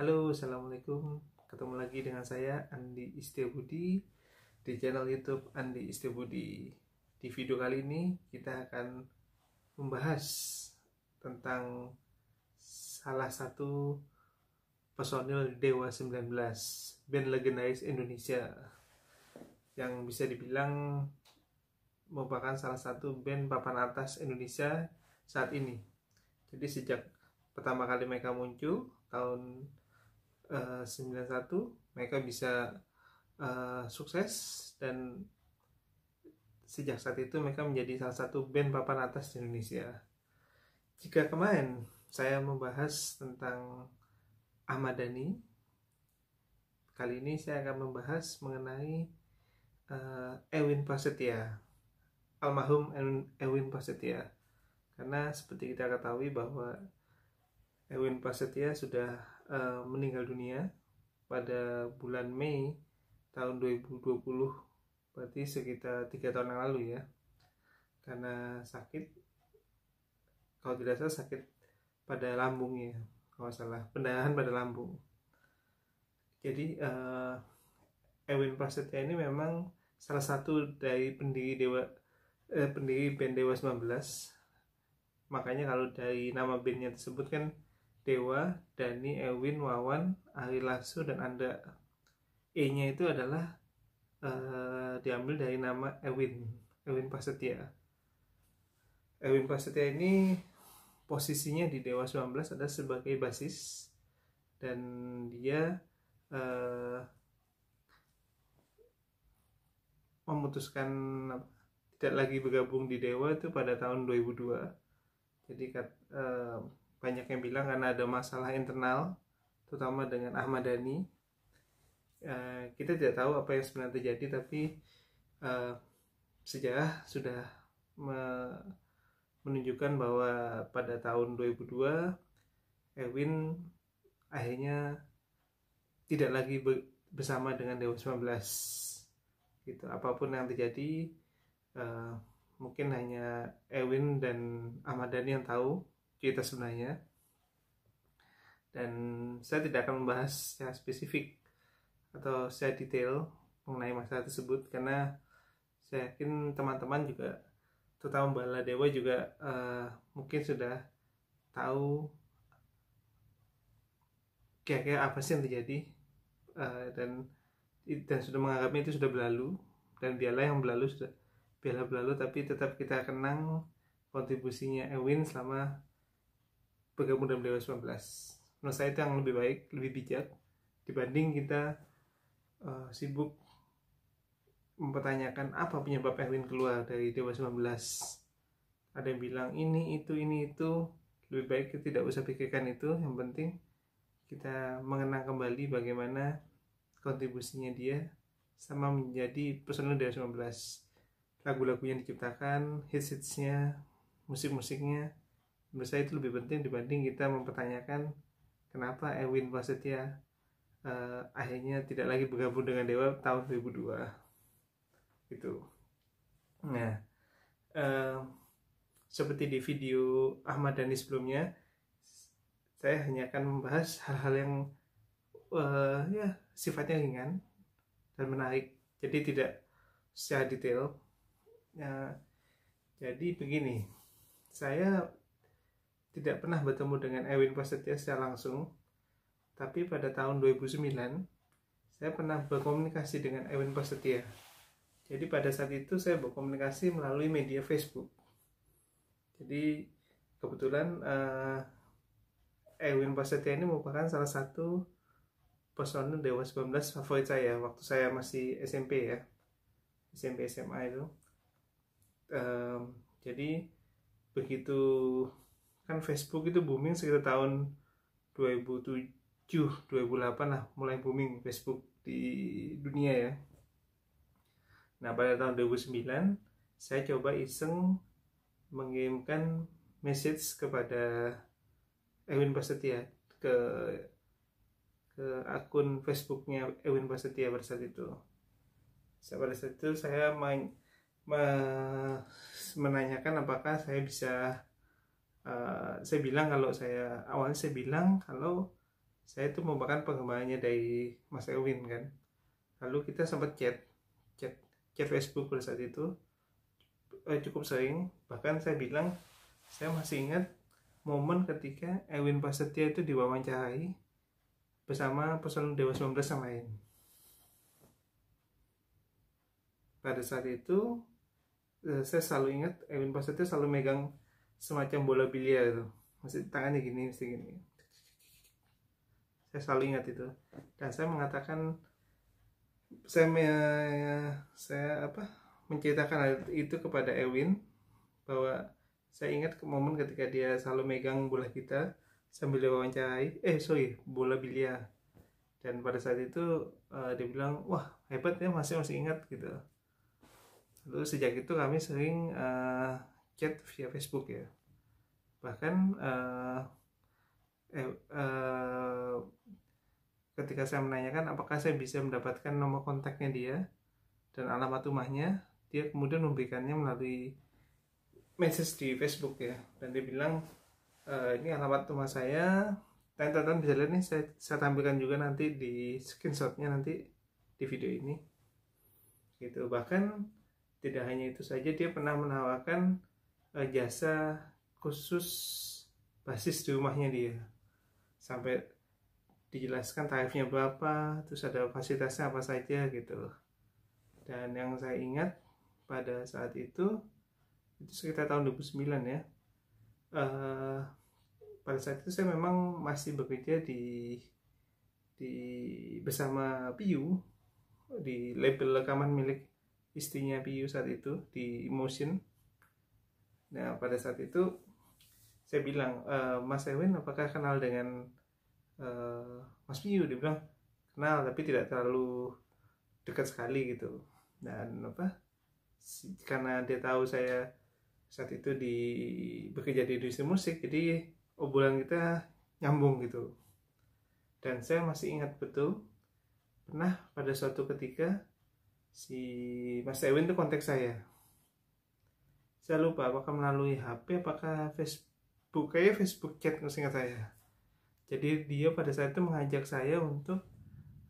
Halo, Assalamualaikum. Ketemu lagi dengan saya, Andi Istiabudi, di channel Youtube Andi Istiabudi. Di video kali ini, kita akan membahas tentang salah satu personil Dewa 19, band legendaris Indonesia, yang bisa dibilang merupakan salah satu band papan atas Indonesia saat ini. Jadi sejak pertama kali mereka muncul tahun 91 eh, mereka bisa uh, sukses dan sejak saat itu mereka menjadi salah satu band papan atas di Indonesia. Jika kemarin saya membahas tentang Ahmad Dhani, kali ini saya akan membahas mengenai uh, eh, Ewin Prasetya, almarhum Ewin Prasetya. Karena seperti kita ketahui bahwa Ewin Prasetya sudah Eh, meninggal dunia pada bulan Mei tahun 2020 berarti sekitar tiga tahun yang lalu ya karena sakit kalau tidak salah sakit pada lambung ya kalau salah pendarahan pada lambung jadi uh, Erwin Prasetya ini memang salah satu dari pendiri dewa eh, pendiri band Dewa 19 makanya kalau dari nama bandnya tersebut kan Dewa, Dani, Ewin, Wawan, Ari Lasso, dan Anda. E-nya itu adalah uh, diambil dari nama Ewin, Ewin Prasetya. Ewin Prasetya ini posisinya di Dewa 19 ada sebagai basis dan dia uh, memutuskan tidak lagi bergabung di Dewa itu pada tahun 2002. Jadi uh, banyak yang bilang karena ada masalah internal terutama dengan Ahmad Dhani uh, kita tidak tahu apa yang sebenarnya terjadi tapi uh, sejarah sudah me menunjukkan bahwa pada tahun 2002 Erwin akhirnya tidak lagi be bersama dengan Dewa 19 gitu apapun yang terjadi uh, mungkin hanya Erwin dan Ahmad Dhani yang tahu kita sebenarnya dan saya tidak akan membahas secara spesifik atau secara detail mengenai masalah tersebut karena saya yakin teman-teman juga terutama Mbak dewa juga uh, mungkin sudah tahu kira-kira apa sih yang terjadi uh, dan dan sudah menganggapnya itu sudah berlalu dan biarlah yang berlalu sudah biarlah berlalu tapi tetap kita kenang kontribusinya Ewin selama bergabung dalam Dewa 19 menurut saya itu yang lebih baik lebih bijak dibanding kita uh, sibuk mempertanyakan apa penyebab Erwin keluar dari Dewa 19 ada yang bilang ini itu ini itu lebih baik kita tidak usah pikirkan itu yang penting kita mengenang kembali bagaimana kontribusinya dia sama menjadi personal Dewa 19 lagu lagu yang diciptakan hits-hitsnya musik-musiknya menurut saya itu lebih penting dibanding kita mempertanyakan kenapa Ewin Prasetya uh, akhirnya tidak lagi bergabung dengan Dewa tahun 2002 gitu nah uh, seperti di video Ahmad Dhani sebelumnya saya hanya akan membahas hal-hal yang uh, ya sifatnya ringan dan menarik jadi tidak secara detail uh, jadi begini saya tidak pernah bertemu dengan Erwin Prasetya secara langsung, tapi pada tahun 2009 saya pernah berkomunikasi dengan Erwin Prasetya. Jadi pada saat itu saya berkomunikasi melalui media Facebook. Jadi kebetulan uh, Erwin Prasetya ini merupakan salah satu personil Dewa 19 favorit saya waktu saya masih SMP ya. SMP SMA itu. Um, jadi begitu kan Facebook itu booming sekitar tahun 2007 2008 lah mulai booming Facebook di dunia ya nah pada tahun 2009 saya coba iseng mengirimkan message kepada Ewin Prasetya ke ke akun Facebooknya Ewin Prasetya pada saat itu pada saat itu saya main, menanyakan apakah saya bisa Eh, saya bilang kalau saya awalnya saya bilang kalau saya itu merupakan pengembangannya dari Mas Erwin kan lalu kita sempat chat chat chat Facebook pada saat itu eh, cukup sering bahkan saya bilang saya masih ingat momen ketika Erwin Pasetia itu diwawancarai bersama pesulung Dewa 19 yang lain pada saat itu eh, saya selalu ingat Erwin Pasetia selalu megang semacam bola biliar itu masih tangannya gini mesti gini saya selalu ingat itu dan saya mengatakan saya me, saya apa menceritakan itu kepada Ewin bahwa saya ingat ke momen ketika dia selalu megang bola kita sambil wawancarai eh sorry bola biliar dan pada saat itu uh, dia bilang wah hebat ya masih masih ingat gitu lalu sejak itu kami sering uh, chat via Facebook ya bahkan uh, eh, uh, ketika saya menanyakan apakah saya bisa mendapatkan nomor kontaknya dia dan alamat rumahnya dia kemudian memberikannya melalui message di Facebook ya dan dia bilang e, ini alamat rumah saya dan teman-teman bisa lihat nih saya, saya tampilkan juga nanti di screenshotnya nanti di video ini gitu bahkan tidak hanya itu saja dia pernah menawarkan uh, jasa khusus basis di rumahnya dia sampai dijelaskan tarifnya berapa terus ada fasilitasnya apa saja gitu dan yang saya ingat pada saat itu itu sekitar tahun 2009 ya uh, pada saat itu saya memang masih bekerja di di bersama Piu di label rekaman milik istrinya Piu saat itu di Emotion Nah pada saat itu saya bilang e, Mas Erwin apakah kenal dengan e, Mas Piyu? Dia bilang kenal tapi tidak terlalu dekat sekali gitu. Dan apa? Karena dia tahu saya saat itu di bekerja di industri musik jadi obrolan kita nyambung gitu. Dan saya masih ingat betul pernah pada suatu ketika si Mas Ewin itu kontak saya saya lupa apakah melalui HP apakah Facebook kayak Facebook chat seingat saya jadi dia pada saat itu mengajak saya untuk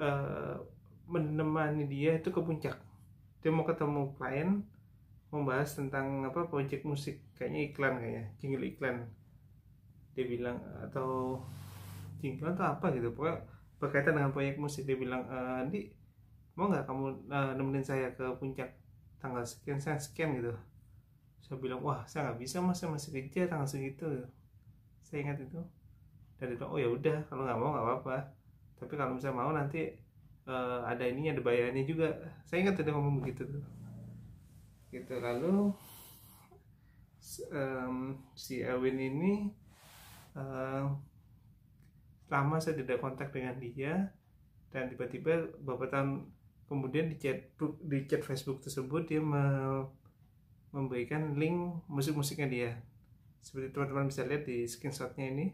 uh, menemani dia itu ke puncak dia mau ketemu klien membahas tentang apa proyek musik kayaknya iklan kayaknya jingle iklan dia bilang atau jingle atau apa gitu pokoknya berkaitan dengan proyek musik dia bilang e, Andi mau nggak kamu uh, nemenin saya ke puncak tanggal sekian sekian gitu saya bilang wah saya nggak bisa mas saya masih kerja tanggal segitu saya ingat itu dan dia bilang oh ya udah kalau nggak mau nggak apa-apa tapi kalau misalnya mau nanti uh, ada ininya ada bayarannya juga saya ingat tadi ngomong begitu tuh gitu lalu um, si Erwin ini uh, lama saya tidak kontak dengan dia dan tiba-tiba beberapa tahun kemudian di chat di chat Facebook tersebut dia me, memberikan link musik-musiknya dia seperti teman-teman bisa lihat di screenshotnya ini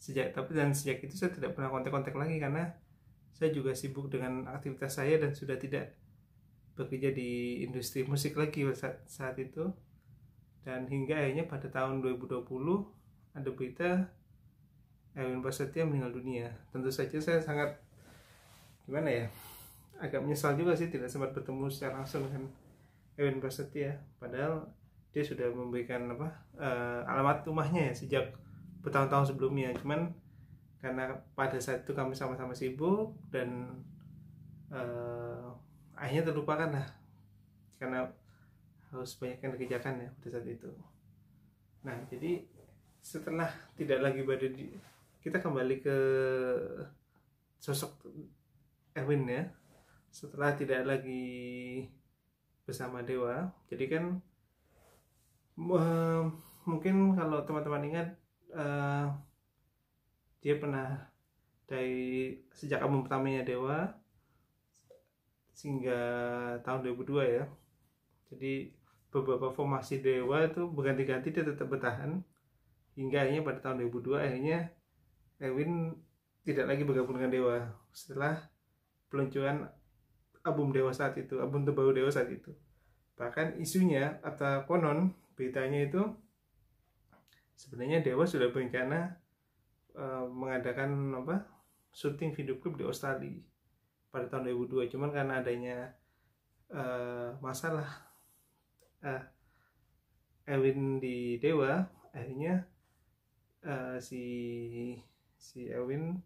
sejak tapi dan sejak itu saya tidak pernah kontak-kontak lagi karena saya juga sibuk dengan aktivitas saya dan sudah tidak bekerja di industri musik lagi saat, saat itu dan hingga akhirnya pada tahun 2020 ada berita Erwin Prasetya meninggal dunia tentu saja saya sangat gimana ya agak menyesal juga sih tidak sempat bertemu secara langsung dengan Ewen Prasetya padahal dia sudah memberikan apa uh, alamat rumahnya ya sejak bertahun-tahun sebelumnya cuman karena pada saat itu kami sama-sama sibuk dan uh, akhirnya terlupakan lah karena harus banyak yang dikerjakan ya pada saat itu nah jadi setelah tidak lagi berada di kita kembali ke sosok Erwin ya setelah tidak lagi bersama dewa jadi kan uh, mungkin kalau teman-teman ingat uh, dia pernah dari sejak album pertamanya dewa sehingga tahun 2002 ya jadi beberapa formasi dewa itu berganti-ganti dia tetap bertahan hingga akhirnya pada tahun 2002 akhirnya Erwin tidak lagi bergabung dengan dewa setelah peluncuran album Dewa saat itu, album terbaru Dewa saat itu. Bahkan isunya atau konon beritanya itu sebenarnya Dewa sudah berencana uh, mengadakan apa syuting video klip di Australia pada tahun 2002 cuman karena adanya uh, masalah uh, Erwin di Dewa akhirnya uh, si si elwin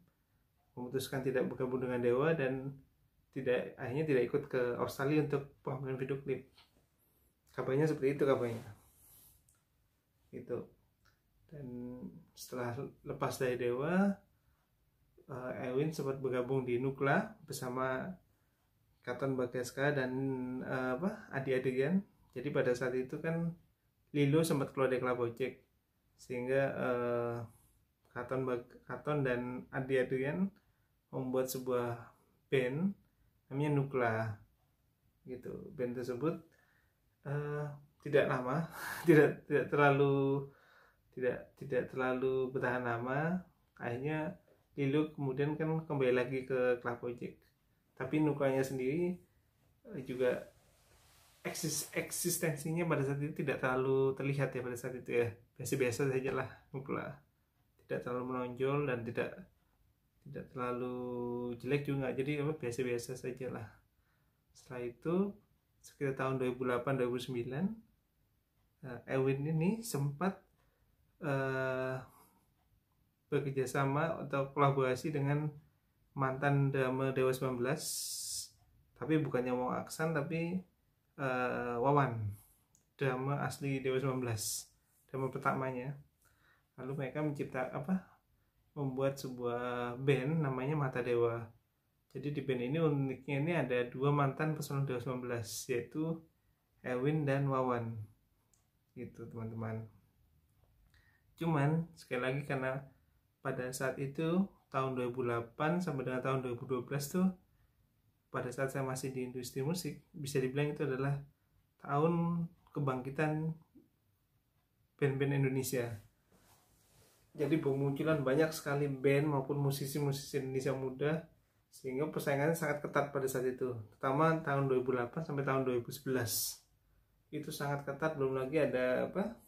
memutuskan tidak bergabung dengan Dewa dan tidak akhirnya tidak ikut ke Australia untuk pengambilan video klip kabarnya seperti itu kabarnya itu dan setelah lepas dari Dewa ewin eh, sempat bergabung di Nukla bersama Katon Bagaska dan uh, apa adi adrian jadi pada saat itu kan Lilo sempat keluar dari Klabocek sehingga uh, Katon Bag Katon dan adi adrian membuat sebuah band namanya Nukla gitu band tersebut uh, tidak lama tidak tidak terlalu tidak tidak terlalu bertahan lama akhirnya Lilo kemudian kan kembali lagi ke Club Project tapi Nuklanya sendiri uh, juga eksis eksistensinya pada saat itu tidak terlalu terlihat ya pada saat itu ya biasa-biasa saja lah Nukla tidak terlalu menonjol dan tidak tidak terlalu jelek juga jadi apa biasa-biasa saja lah setelah itu sekitar tahun 2008-2009 uh, Ewin ini sempat uh, bekerja sama atau kolaborasi dengan mantan drama Dewa 19 tapi bukannya Wong Aksan tapi uh, Wawan drama asli Dewa 19 drama pertamanya lalu mereka mencipta apa membuat sebuah band namanya Mata Dewa. Jadi di band ini uniknya ini ada dua mantan personel Dewa 19 yaitu Ewin dan Wawan. Gitu teman-teman. Cuman sekali lagi karena pada saat itu tahun 2008 sampai dengan tahun 2012 tuh pada saat saya masih di industri musik bisa dibilang itu adalah tahun kebangkitan band-band Indonesia jadi bermunculan banyak sekali band maupun musisi-musisi Indonesia muda sehingga persaingannya sangat ketat pada saat itu terutama tahun 2008 sampai tahun 2011 itu sangat ketat belum lagi ada apa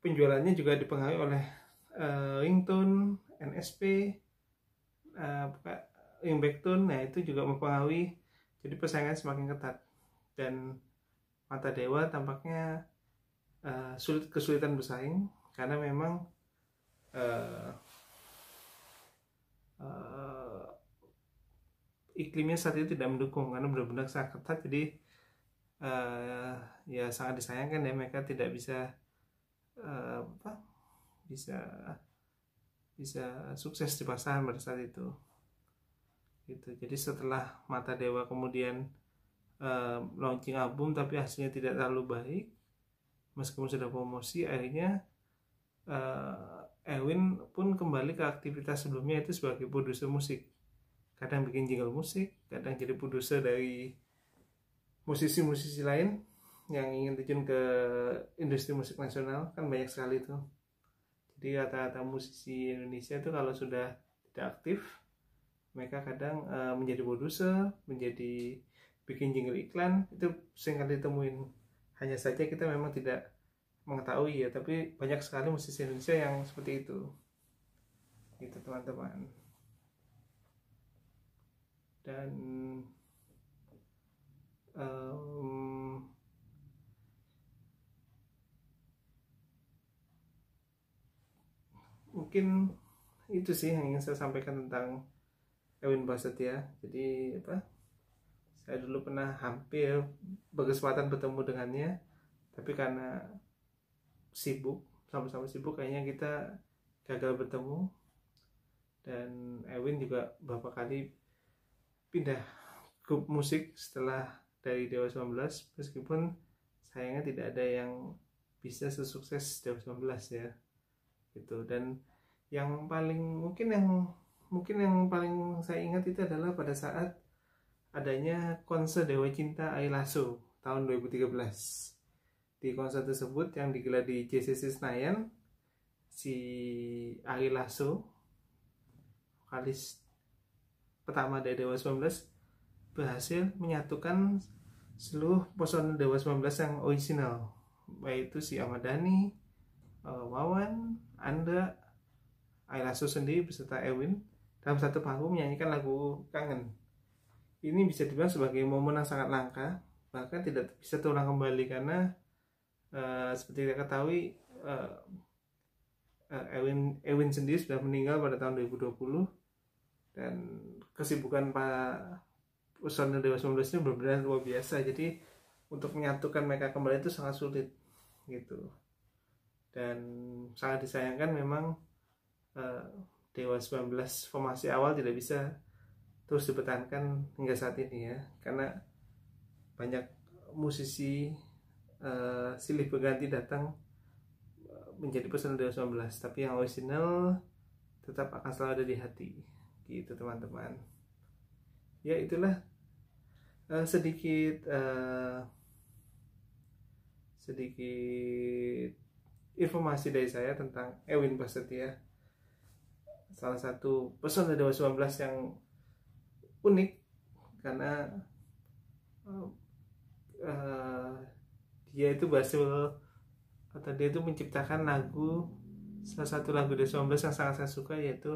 penjualannya juga dipengaruhi oleh uh, ringtone NSP uh, eh, ringback nah itu juga mempengaruhi jadi persaingan semakin ketat dan mata dewa tampaknya uh, sulit kesulitan bersaing karena memang uh, iklimnya saat itu tidak mendukung karena benar-benar sangat ketat jadi uh, ya sangat disayangkan ya mereka tidak bisa uh, apa bisa bisa sukses di pasaran pada saat itu gitu jadi setelah mata dewa kemudian uh, launching album tapi hasilnya tidak terlalu baik meskipun sudah promosi akhirnya Ewin pun kembali ke aktivitas sebelumnya itu sebagai produser musik. Kadang bikin jingle musik, kadang jadi produser dari musisi-musisi lain yang ingin terjun ke industri musik nasional kan banyak sekali itu. Jadi rata-rata musisi Indonesia itu kalau sudah tidak aktif, mereka kadang uh, menjadi produser, menjadi bikin jingle iklan itu sering kali ditemuin. Hanya saja kita memang tidak mengetahui ya tapi banyak sekali musisi Indonesia yang seperti itu gitu teman-teman dan um, mungkin itu sih yang ingin saya sampaikan tentang Ewin Basetya. ya jadi apa saya dulu pernah hampir berkesempatan bertemu dengannya tapi karena sibuk sama-sama sibuk kayaknya kita gagal bertemu dan Ewin juga beberapa kali pindah grup musik setelah dari Dewa 19 meskipun sayangnya tidak ada yang bisa sesukses Dewa 19 ya gitu dan yang paling mungkin yang mungkin yang paling saya ingat itu adalah pada saat adanya konser Dewa Cinta Ailaso tahun 2013 di konser tersebut yang digelar di JCC Senayan si Ari Lasso vokalis pertama dari Dewa 19 berhasil menyatukan seluruh personel Dewa 19 yang original yaitu si Ahmad Dhani, eh, Wawan, Andra, Ari Lasso sendiri beserta Ewin dalam satu panggung menyanyikan lagu Kangen. Ini bisa dibilang sebagai momen yang sangat langka, bahkan tidak bisa terulang kembali karena uh, seperti kita ketahui uh, uh, eh, Ewin eh, Ewin sendiri sudah meninggal pada tahun 2020 dan kesibukan Pak personil Dewa 19 ini benar-benar luar biasa jadi untuk menyatukan mereka kembali itu sangat sulit gitu dan sangat disayangkan memang uh, Dewa 19 formasi awal tidak bisa terus dipertahankan hingga saat ini ya karena banyak musisi Eh, silih berganti datang eh, menjadi personal 2019 tapi yang original tetap akan selalu ada di hati gitu teman-teman ya itulah uh, sedikit uh, sedikit informasi dari saya tentang Ewin Prasetya salah satu personal 2019 yang unik karena uh, uh, dia itu berhasil atau dia itu menciptakan lagu salah satu lagu dari 19 yang sangat saya suka yaitu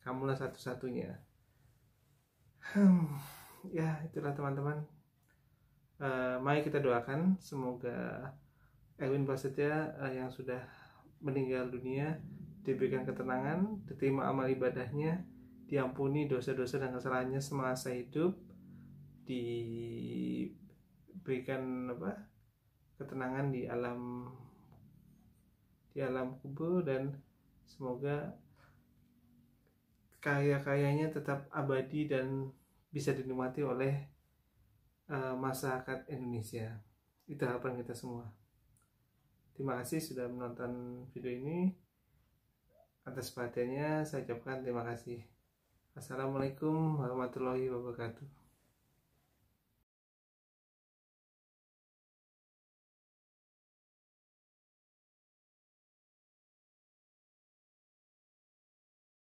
Kamulah satu-satunya hmm, ya itulah teman-teman uh, mari kita doakan semoga Edwin Prasetya uh, yang sudah meninggal dunia diberikan ketenangan diterima amal ibadahnya diampuni dosa-dosa dan kesalahannya semasa hidup diberikan apa ketenangan di alam di alam kubur dan semoga kaya-kayanya tetap abadi dan bisa dinikmati oleh uh, masyarakat Indonesia. Itu harapan kita semua. Terima kasih sudah menonton video ini. Atas perhatiannya saya ucapkan terima kasih. Assalamualaikum warahmatullahi wabarakatuh.